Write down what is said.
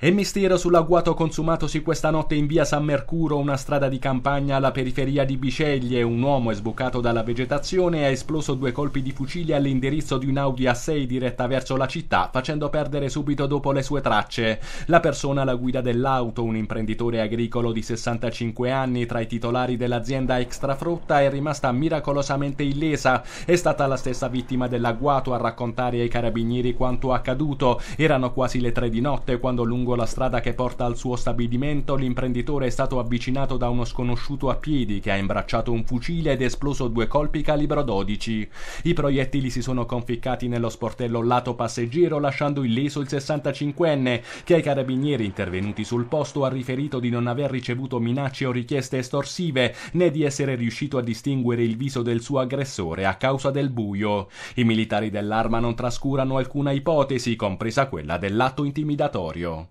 E mistero sull'agguato consumatosi questa notte in via San Mercuro, una strada di campagna alla periferia di Biceglie, un uomo è sbucato dalla vegetazione e ha esploso due colpi di fucile all'indirizzo di un'Audi A6 diretta verso la città, facendo perdere subito dopo le sue tracce. La persona alla guida dell'auto, un imprenditore agricolo di 65 anni, tra i titolari dell'azienda Extrafrutta, è rimasta miracolosamente illesa. È stata la stessa vittima dell'agguato a raccontare ai carabinieri quanto accaduto. Erano quasi le tre di notte quando lungo Lungo la strada che porta al suo stabilimento, l'imprenditore è stato avvicinato da uno sconosciuto a piedi che ha imbracciato un fucile ed esploso due colpi calibro 12. I proiettili si sono conficcati nello sportello lato passeggero, lasciando illeso il 65enne, che ai carabinieri intervenuti sul posto ha riferito di non aver ricevuto minacce o richieste estorsive, né di essere riuscito a distinguere il viso del suo aggressore a causa del buio. I militari dell'arma non trascurano alcuna ipotesi, compresa quella dell'atto intimidatorio.